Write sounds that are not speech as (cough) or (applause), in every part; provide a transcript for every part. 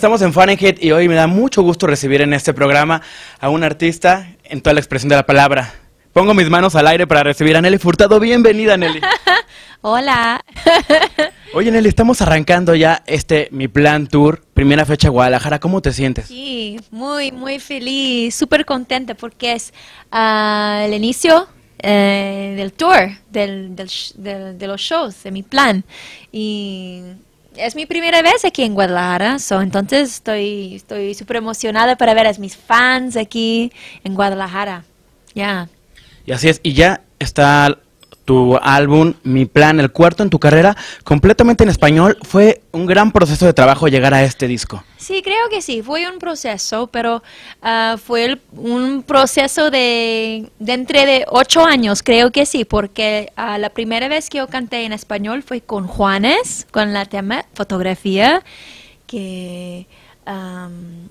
Estamos en Fahrenheit y hoy me da mucho gusto recibir en este programa a un artista en toda la expresión de la palabra. Pongo mis manos al aire para recibir a Nelly Furtado. Bienvenida, Nelly. (laughs) Hola. (laughs) Oye, Nelly, estamos arrancando ya este Mi Plan Tour, primera fecha Guadalajara. ¿Cómo te sientes? Sí, muy, muy feliz, súper contenta porque es el inicio eh, del tour, del, de los shows, de mi plan. Y es mi primera vez aquí en Guadalajara, so, entonces estoy estoy súper emocionada para ver a mis fans aquí en Guadalajara. Ya. Y así es, y ya está tu álbum Mi Plan, el cuarto en tu carrera, completamente en español. ¿Fue un gran proceso de trabajo llegar a este disco? Sí, creo que sí, fue un proceso, pero ah, fue un proceso de, entre de ocho años, creo que sí, porque a ah, la primera vez que yo canté en español fue con Juanes, con la tema fotografía, que...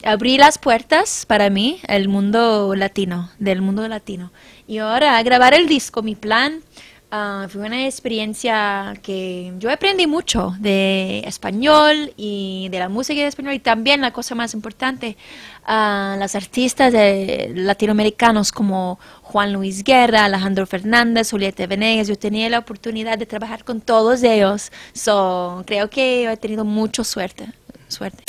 abrí las puertas para mí, el mundo latino, del mundo latino. Y ahora a grabar el disco, mi plan, Ah, fue una experiencia que yo aprendí mucho de español y de la música de español y también la cosa más importante, los ah, las artistas latinoamericanos como Juan Luis Guerra, Alejandro Fernández, Julieta Venegas, yo tenía la oportunidad de trabajar con todos ellos, Son, creo que he tenido mucha suerte. suerte.